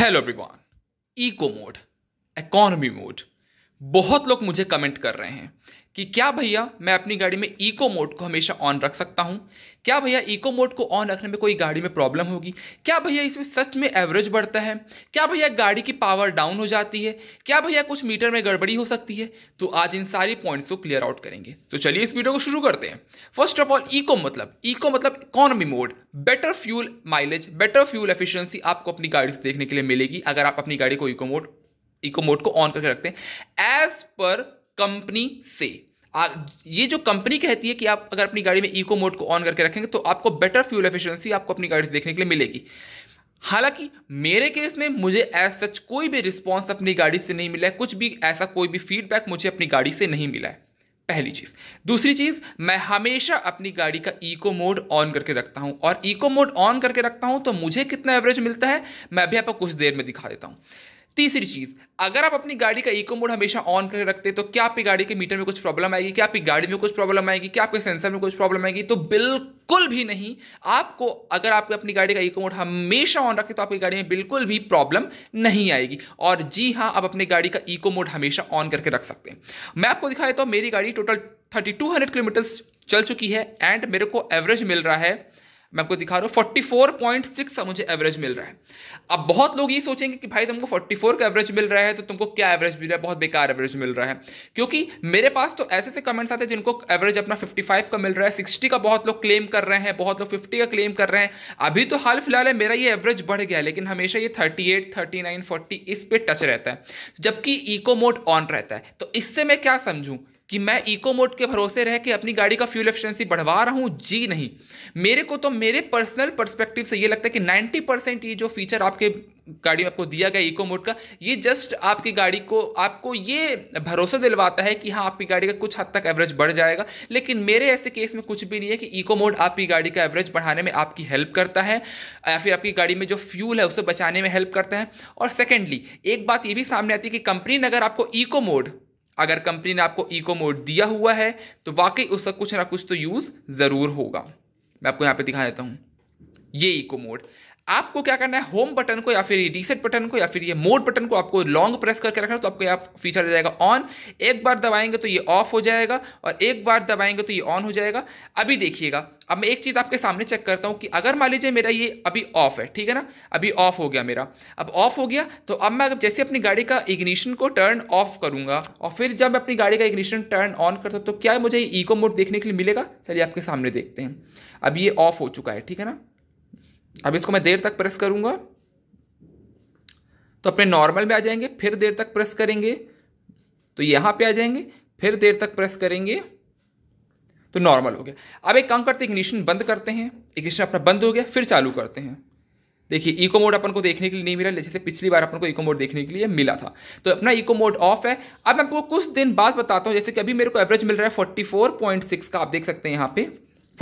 Hello everyone. Eco mode, economy mode, बहुत लोग मुझे कमेंट कर रहे हैं कि क्या भैया मैं अपनी गाड़ी में इको मोड को हमेशा ऑन रख सकता हूँ क्या भैया इको मोड को ऑन रखने में कोई गाड़ी में प्रॉब्लम होगी क्या भैया इसमें सच में एवरेज बढ़ता है क्या भैया गाड़ी की पावर डाउन हो जाती है क्या भैया कुछ मीटर में गड़बड़ी हो सकती है तो आज इन सारी पॉइंट्स को क्लियर आउट करेंगे तो चलिए इस वीडियो को शुरू करते हैं फर्स्ट ऑफ ऑल इको मतलब इको मतलब economy mode better fuel mileage better fuel efficiency आपको अपनी गाड़ी से देखने के लिए मिलेगी अगर आप अपनी गाड़ी को इको मोड इको मोड को ऑन करके रखते हैं एज पर कंपनी से ये जो कंपनी कहती है कि आप अगर अपनी गाड़ी में इको मोड को ऑन करके रखेंगे तो आपको बेटर फ्यूल एफिशिएंसी आपको अपनी गाड़ी से देखने के लिए मिलेगी हालांकि मेरे केस में मुझे एज सच कोई भी रिस्पॉन्स अपनी गाड़ी से नहीं मिला है कुछ भी ऐसा कोई भी फीडबैक मुझे अपनी गाड़ी से नहीं मिला है पहली चीज़ दूसरी चीज़ मैं हमेशा अपनी गाड़ी का इको मोड ऑन करके रखता हूं और इको मोड ऑन करके रखता हूं तो मुझे कितना एवरेज मिलता है मैं अभी आपको कुछ देर में दिखा देता हूं तीसरी चीज अगर आप अपनी गाड़ी का इको मोड हमेशा ऑन करके रखते हैं तो क्या आपकी गाड़ी के मीटर में कुछ प्रॉब्लम आएगी क्या आपकी गाड़ी में कुछ प्रॉब्लम आएगी क्या आपके सेंसर में कुछ प्रॉब्लम आएगी तो बिल्कुल भी नहीं आपको अगर आप अपनी गाड़ी का इको मोड हमेशा ऑन रखें तो आपकी गाड़ी में बिल्कुल भी प्रॉब्लम नहीं आएगी और जी हाँ आप अपनी गाड़ी का इको मोड हमेशा ऑन करके रख सकते हैं मैं आपको दिखा देता हूँ मेरी गाड़ी total thirty two hundred kilometres चल चुकी है एंड मेरे को एवरेज मिल रहा है मैं आपको दिखा रहा हूँ फोर्टी फोर पॉइंट सिक्स मुझे एवरेज मिल रहा है अब बहुत लोग ये सोचेंगे कि भाई तुमको फोर्टी फोर का एवरेज मिल रहा है तो तुमको क्या एवरेज मिल रहा है बहुत बेकार एवरेज मिल रहा है क्योंकि मेरे पास तो ऐसे ऐसे कमेंट्स आते हैं जिनको एवरेज अपना फिफ्टी फाइव का मिल रहा है सिक्सटी का बहुत लोग क्लेम कर रहे हैं बहुत लोग फिफ्टी का क्लेम कर रहे हैं अभी तो हाल फिलहाल है मेरा ये एवरेज बढ़ गया लेकिन हमेशा ये thirty eight thirty nine forty इस पर टच रहता है जबकि इको मोड ऑन रहता है तो इससे मैं क्या समझूँ कि मैं इको मोड के भरोसे रह के अपनी गाड़ी का फ्यूल एफिशिएंसी बढ़वा रहा हूं जी नहीं मेरे को तो मेरे पर्सनल पर्सपेक्टिव से ये लगता है कि नाइन्टी परसेंट ये जो फीचर आपके गाड़ी में आपको दिया गया इको मोड का ये जस्ट आपकी गाड़ी को आपको ये भरोसा दिलवाता है कि हाँ आपकी गाड़ी का कुछ हद तक एवरेज बढ़ जाएगा लेकिन मेरे ऐसे केस में कुछ भी नहीं है कि इको मोड आपकी गाड़ी का एवरेज बढ़ाने में आपकी हेल्प करता है या फिर आपकी गाड़ी में जो फ्यूल है उसे बचाने में हेल्प करता है और सेकेंडली एक बात ये भी सामने आती है कि कंपनी ने अगर आपको इको मोड अगर कंपनी ने आपको इको मोड दिया हुआ है तो वाकई उसका कुछ ना कुछ तो यूज़ ज़रूर होगा मैं आपको यहाँ पे दिखा देता हूँ ये इको मोड आपको क्या करना है होम बटन को या फिर रीसेट बटन को या फिर ये मोड बटन को आपको लॉन्ग प्रेस करके रखना तो आपको यहाँ फीचर आ जाएगा ऑन एक बार दबाएंगे तो ये ऑफ हो जाएगा और एक बार दबाएंगे तो ये ऑन हो जाएगा अभी देखिएगा अब मैं एक चीज़ आपके सामने चेक करता हूँ कि अगर मान लीजिए मेरा ये अभी ऑफ है ठीक है ना अभी ऑफ हो गया मेरा अब ऑफ हो गया तो अब मैं जैसे अपनी गाड़ी का इग्निशन को टर्न ऑफ करूँगा और फिर जब मैं अपनी गाड़ी का इग्निशन टर्न ऑन करता तो क्या मुझे इको मोड देखने के लिए मिलेगा चलिए आपके सामने देखते हैं अब ये ऑफ हो चुका है ठीक है ना अब इसको मैं देर तक प्रेस करूँगा तो अपने नॉर्मल में आ जाएंगे फिर देर तक प्रेस करेंगे तो यहाँ पे आ जाएंगे फिर देर तक प्रेस करेंगे तो नॉर्मल हो गया अब एक काम करते हैं इग्निशन बंद करते हैं इग्निशन अपना बंद हो गया फिर चालू करते हैं देखिए इको मोड अपन को देखने के लिए नहीं मिला जैसे पिछली बार अपन को इको मोड देखने के लिए मिला था तो अपना इको मोड ऑफ है अब मैं आपको कुछ दिन बाद बताता हूँ जैसे कि अभी मेरे को एवरेज मिल रहा है फोर्टी फोर पॉइंट सिक्स का आप देख सकते हैं यहाँ पे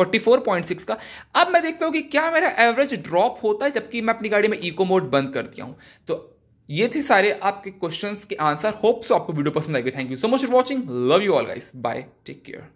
44.6 का अब मैं देखता हूँ कि क्या मेरा एवरेज ड्रॉप होता है जबकि मैं अपनी गाड़ी में इको मोड बंद कर दिया हूँ तो ये थे सारे आपके क्वेश्चंस के आंसर होप सो आपको वीडियो पसंद आएगी thank you so much for watching love you all guys bye take care